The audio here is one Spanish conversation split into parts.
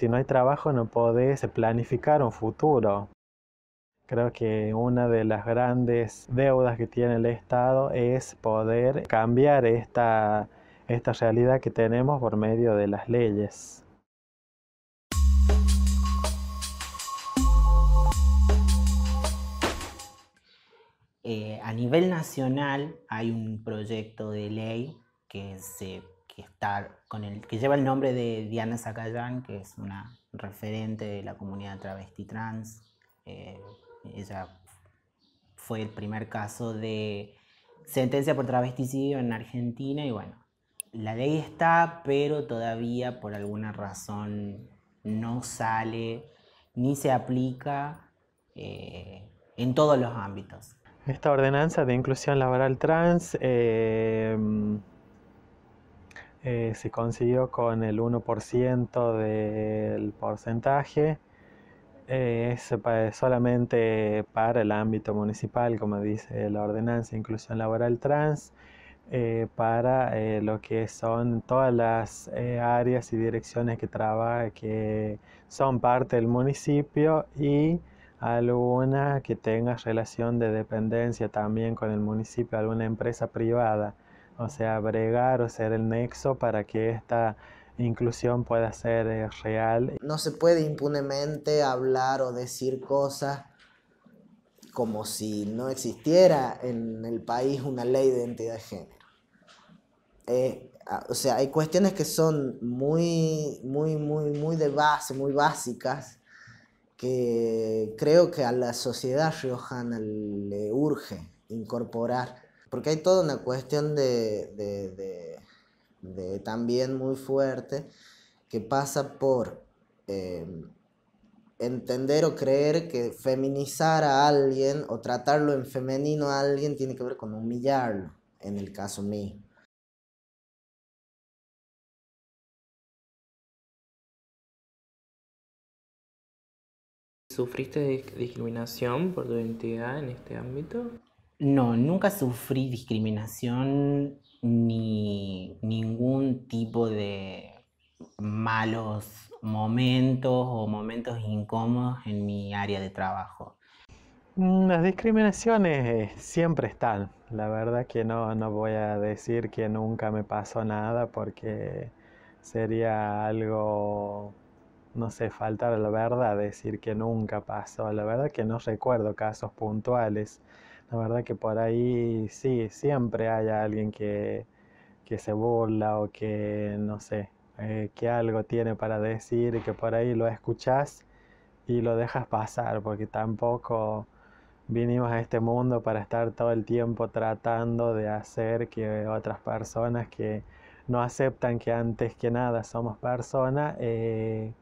si no hay trabajo no podés planificar un futuro. Creo que una de las grandes deudas que tiene el Estado es poder cambiar esta, esta realidad que tenemos por medio de las leyes. Eh, a nivel nacional hay un proyecto de ley que se que, con el, que lleva el nombre de Diana Zacayán, que es una referente de la comunidad travesti trans. Eh, ella fue el primer caso de sentencia por travesticidio en Argentina y bueno, la ley está, pero todavía por alguna razón no sale ni se aplica eh, en todos los ámbitos. Esta ordenanza de inclusión laboral trans eh, eh, se consiguió con el 1% del porcentaje. es eh, solamente para el ámbito municipal, como dice la ordenanza de inclusión laboral trans, eh, para lo que son todas las áreas y direcciones que, que son parte del municipio y alguna que tenga relación de dependencia también con el municipio, alguna empresa privada o sea, bregar o ser el nexo para que esta inclusión pueda ser eh, real. No se puede impunemente hablar o decir cosas como si no existiera en el país una ley de identidad de género. Eh, o sea, hay cuestiones que son muy, muy, muy, muy de base, muy básicas, que creo que a la sociedad riojana le urge incorporar porque hay toda una cuestión de, también muy fuerte que pasa por eh, entender o creer que feminizar a alguien o tratarlo en femenino a alguien tiene que ver con humillarlo, en el caso mío. ¿Sufriste discriminación por tu identidad en este ámbito? No, nunca sufrí discriminación ni ningún tipo de malos momentos o momentos incómodos en mi área de trabajo. Mm, las discriminaciones eh, siempre están. La verdad que no, voy a decir que nunca me pasó nada porque sería algo, no sé, faltar a la verdad decir que nunca pasó. La verdad que no recuerdo casos puntuales la verdad que por ahí sí, siempre hay alguien que, que se burla o que, no sé, eh, que algo tiene para decir y que por ahí lo escuchas y lo dejas pasar, porque tampoco vinimos a este mundo para estar todo el tiempo tratando de hacer que otras personas que no aceptan que antes que nada somos personas, eh,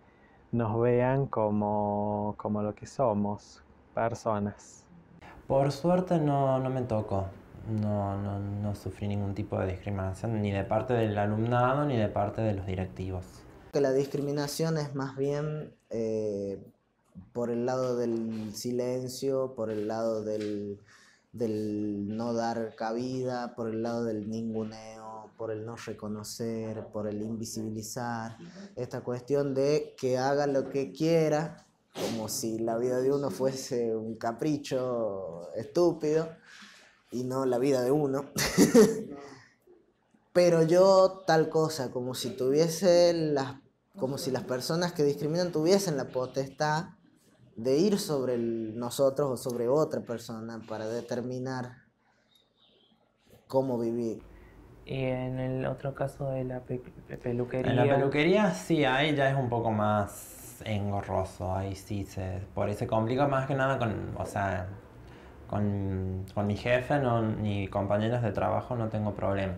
nos vean como, como lo que somos, personas. Por suerte no, no me tocó. No, no, no, sufrí ningún tipo de discriminación, ni de parte del alumnado, ni de parte de los directivos. Que la discriminación es más bien eh, por el lado del silencio, por el lado del, del no dar cabida, por el lado del ninguneo, por el no reconocer, por el invisibilizar, esta cuestión de que haga lo que quiera como si la vida de uno fuese un capricho estúpido y no la vida de uno. Pero yo tal cosa, como si tuviese las, como si las personas que discriminan tuviesen la potestad de ir sobre nosotros o sobre otra persona para determinar cómo vivir. Y en el otro caso de la peluquería. En la peluquería sí, ahí ya es un poco más engorroso, ahí sí se... Por eso complica más que nada con, sea, con, mi jefe ni compañeros de trabajo no tengo problema.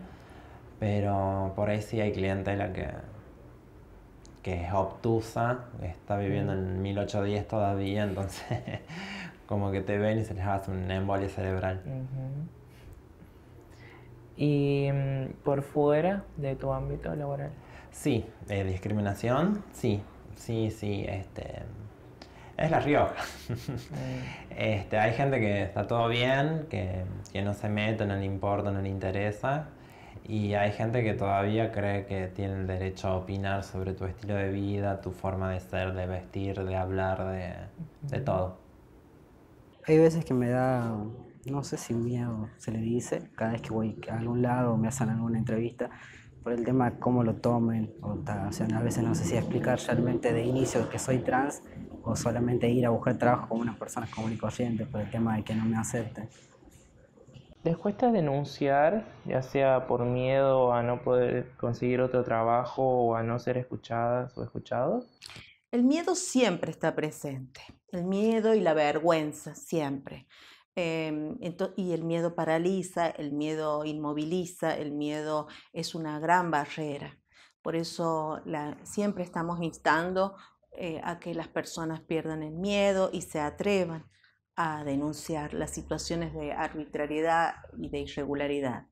Pero por ahí sí hay clientela que, que es obtusa, está viviendo en 1810 todavía, entonces como que te ven y se les hace un embolio cerebral. ¿Y mm, por fuera de tu ámbito laboral? Sí, eh, discriminación, sí. Sí, sí, este. Es La Rioja. Mm. este, hay gente que está todo bien, que, no se mete, no le importa, no le interesa. Y hay gente que todavía cree que tiene el derecho a opinar sobre tu estilo de vida, tu forma de ser, de vestir, de hablar, de, de todo. Hay veces que me da, no sé si miedo se le dice, cada vez que voy a algún lado, me hacen alguna entrevista, por el tema de cómo lo tomen. O, a veces no sé si explicar realmente de inicio que soy trans o solamente ir a buscar trabajo con unas personas común y por el tema de que no me acepten. ¿Les cuesta denunciar, ya sea por miedo a no poder conseguir otro trabajo o a no ser escuchadas o escuchados? El miedo siempre está presente, el miedo y la vergüenza siempre. Em, y el miedo paraliza, el miedo inmoviliza, el miedo es una gran barrera. Por eso siempre estamos instando eh, a que las personas pierdan el miedo y se atrevan a denunciar las situaciones de arbitrariedad y de irregularidad.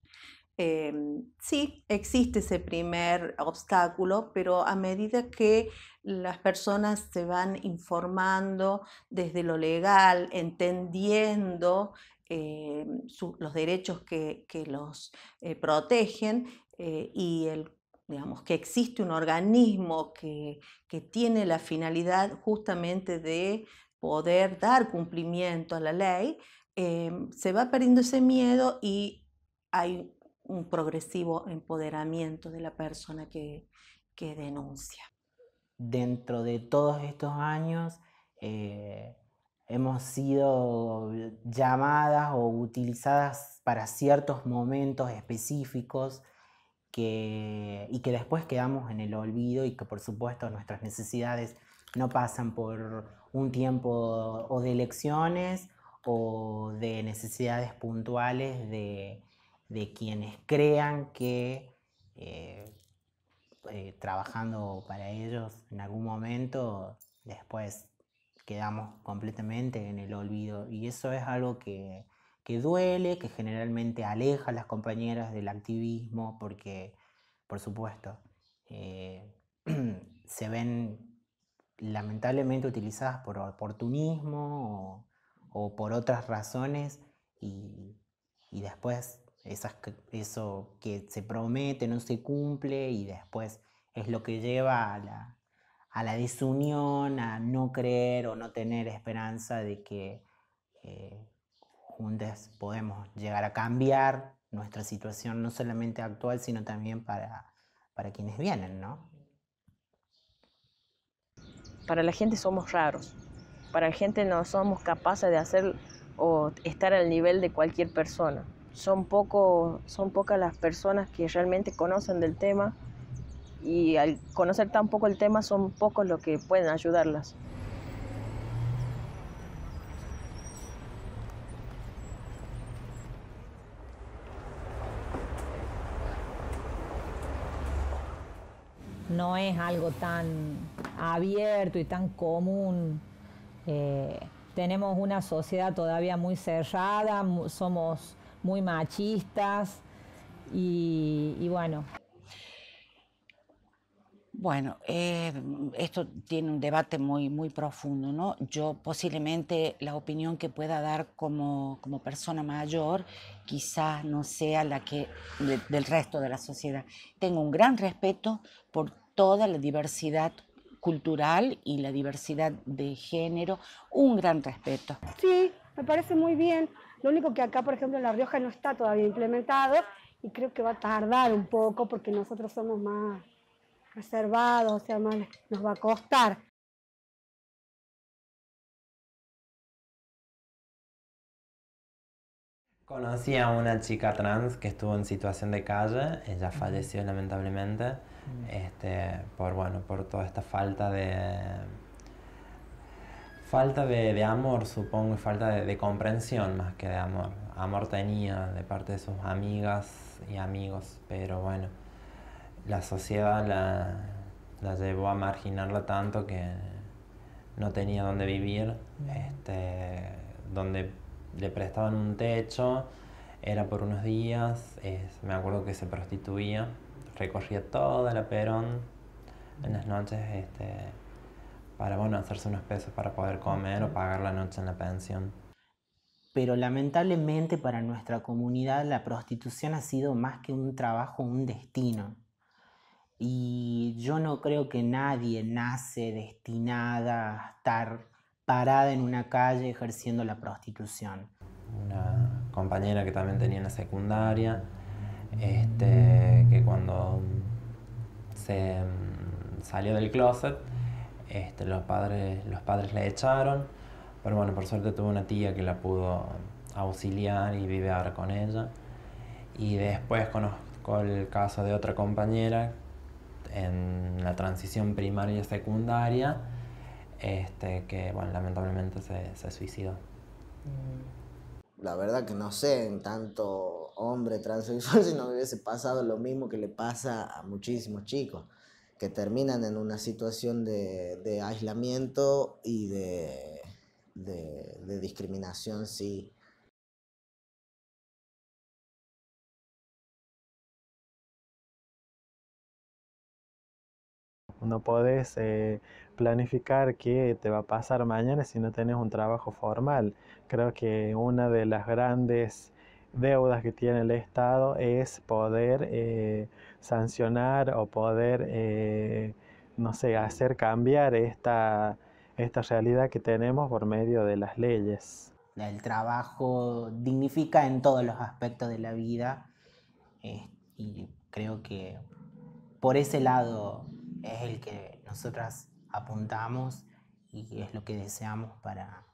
Em, sí, existe ese primer obstáculo, pero a medida que las personas se van informando desde lo legal, entendiendo em, los derechos que, los eh, protegen eh, y el digamos, que existe un organismo que, que tiene la finalidad justamente de poder dar cumplimiento a la ley, em, se va perdiendo ese miedo y hay un progresivo empoderamiento de la persona que, denuncia. Dentro de todos estos años eh, hemos sido llamadas o utilizadas para ciertos momentos específicos y que después quedamos en el olvido y que por supuesto nuestras necesidades no pasan por un tiempo o de elecciones o de necesidades puntuales de, de quienes crean que eh, eh, trabajando para ellos en algún momento después quedamos completamente en el olvido. Y eso es algo que, duele, que generalmente aleja a las compañeras del activismo, porque, por supuesto, eh, se ven lamentablemente utilizadas por oportunismo o, por otras razones y, y después eso que se promete, no se cumple y después es lo que lleva a la, desunión, a no creer o no tener esperanza de que eh, juntas podemos llegar a cambiar nuestra situación, no solamente actual, sino también para, para quienes vienen, ¿no? Para la gente somos raros, para la gente no somos capaces de hacer o estar al nivel de cualquier persona son, poco, son pocas las personas que realmente conocen del tema y al conocer tan poco el tema son pocos los que pueden ayudarlas. No es algo tan abierto y tan común. Eh, tenemos una sociedad todavía muy cerrada, somos muy machistas y, bueno. Bueno, eh, esto tiene un debate muy, muy profundo, ¿no? Yo posiblemente la opinión que pueda dar como, persona mayor quizás no sea la que del resto de la sociedad. Tengo un gran respeto por toda la diversidad cultural y la diversidad de género, un gran respeto. Sí, me parece muy bien. Lo único que acá, por ejemplo, en La Rioja no está todavía implementado y creo que va a tardar un poco porque nosotros somos más reservados, o sea, más nos va a costar. Conocí a una chica trans que estuvo en situación de calle, ella falleció lamentablemente, este, por, bueno, por toda esta falta de Falta de, amor, supongo, y falta de, comprensión más que de amor. Amor tenía de parte de sus amigas y amigos, pero bueno, la sociedad la, llevó a marginarla tanto que no tenía dónde vivir, mm. este, donde le prestaban un techo, era por unos días, me acuerdo que se prostituía, recorría toda la Perón en las mm. noches, este, para bueno, hacerse unos pesos para poder comer o pagar la noche en la pensión. Pero lamentablemente para nuestra comunidad la prostitución ha sido más que un trabajo, un destino. Y yo no creo que nadie nace destinada a estar parada en una calle ejerciendo la prostitución. Una compañera que también tenía en la secundaria, este, que cuando se mm, salió del closet, este, los, padres, le echaron, pero bueno, por suerte tuvo una tía que la pudo auxiliar y vive ahora con ella. Y después conozco el caso de otra compañera en la transición primaria y secundaria, este, que lamentablemente se, se suicidó. Mm. La verdad que no sé, en tanto hombre transexual, si no hubiese pasado lo mismo que le pasa a muchísimos chicos que terminan en una situación de, aislamiento y de, discriminación, sí. No podés eh, planificar qué te va a pasar mañana si no tenés un trabajo formal. Creo que una de las grandes deudas que tiene el Estado es poder eh, sancionar o poder, eh, no sé, hacer cambiar esta, realidad que tenemos por medio de las leyes. El trabajo dignifica en todos los aspectos de la vida eh, y creo que por ese lado es el que nosotras apuntamos y es lo que deseamos para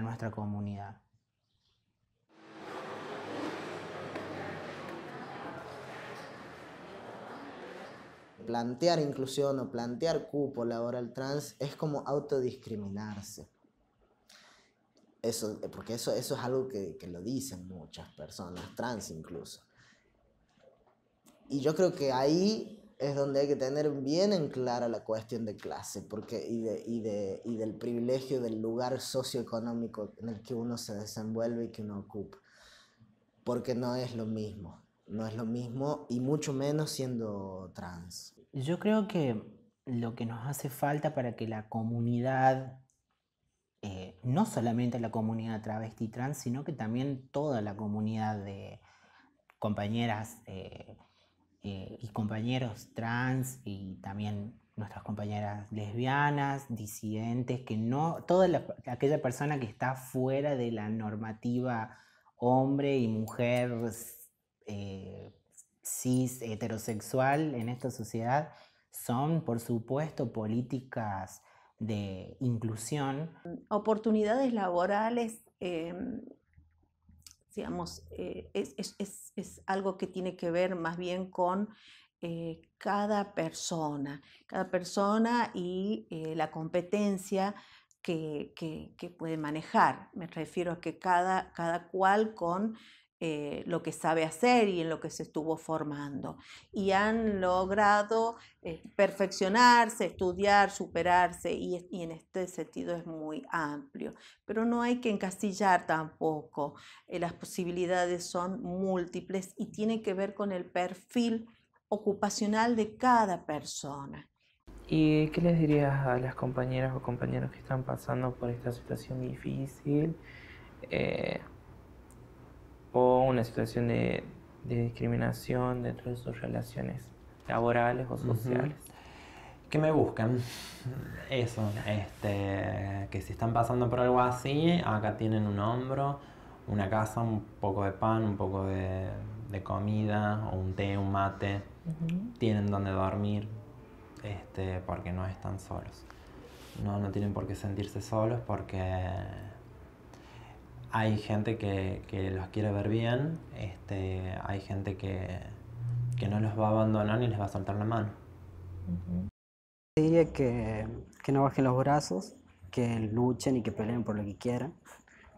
nuestra comunidad. plantear inclusión o plantear cupo laboral trans es como autodiscriminarse. Eso, porque eso, es algo que, que lo dicen muchas personas, trans incluso. Y yo creo que ahí es donde hay que tener bien en clara la cuestión de clase porque, y, y del privilegio del lugar socioeconómico en el que uno se desenvuelve y que uno ocupa, porque no es lo mismo no es lo mismo y mucho menos siendo trans. Yo creo que lo que nos hace falta para que la comunidad, eh, no solamente la comunidad travesti trans, sino que también toda la comunidad de compañeras eh, eh, y compañeros trans y también nuestras compañeras lesbianas, disidentes, que no, toda aquella persona que está fuera de la normativa hombre y mujer eh, cis heterosexual en esta sociedad son, por supuesto, políticas de inclusión. Oportunidades laborales, em, digamos, eh, es, es, es, algo que tiene que ver más bien con eh, cada persona, cada persona y la competencia que, que, que, puede manejar. Me refiero a que cada, cada cual con eh, lo que sabe hacer y en lo que se estuvo formando. Y han logrado eh, perfeccionarse, estudiar, superarse y, en este sentido es muy amplio. Pero no hay que encasillar tampoco. Eh, las posibilidades son múltiples y tienen que ver con el perfil ocupacional de cada persona. ¿Y qué les dirías a las compañeras o compañeros que están pasando por esta situación difícil? situación de, discriminación dentro de sus relaciones laborales o sociales. Que me buscan Eso, este, que si están pasando por algo así, acá tienen un hombro, una casa, un poco de pan, un poco de, comida, o un té, un mate. Tienen donde dormir, este, porque no están solos. No, no tienen por qué sentirse solos porque hay gente que, que los quiere ver bien, este, hay gente que, que, no los va a abandonar ni les va a soltar la mano. Diría que, que no bajen los brazos, que luchen y que peleen por lo que quieran,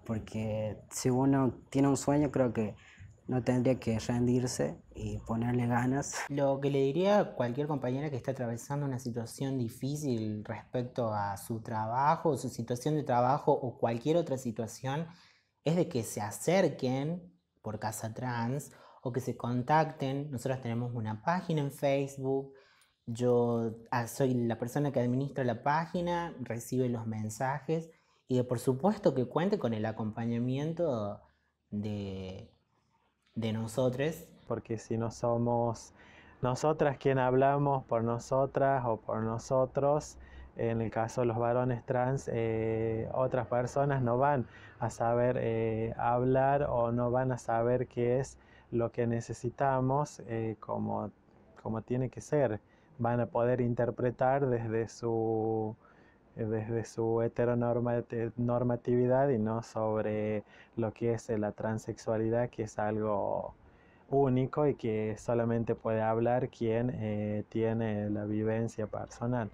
porque si uno tiene un sueño creo que no tendría que rendirse y ponerle ganas. Lo que le diría a cualquier compañera que está atravesando una situación difícil respecto a su trabajo, su situación de trabajo o cualquier otra situación es de que se acerquen por Casa Trans o que se contacten. Nosotros tenemos una página en Facebook. Yo ah, soy la persona que administra la página, recibe los mensajes y por supuesto que cuente con el acompañamiento de, de nosotros. Porque si no somos nosotras quien hablamos por nosotras o por nosotros, en el caso de los varones trans, eh, otras personas no van a saber eh, hablar o no van a saber qué es lo que necesitamos eh, como, tiene que ser. Van a poder interpretar desde su, desde su heteronormatividad y no sobre lo que es la transexualidad, que es algo único y que solamente puede hablar quien eh, tiene la vivencia personal.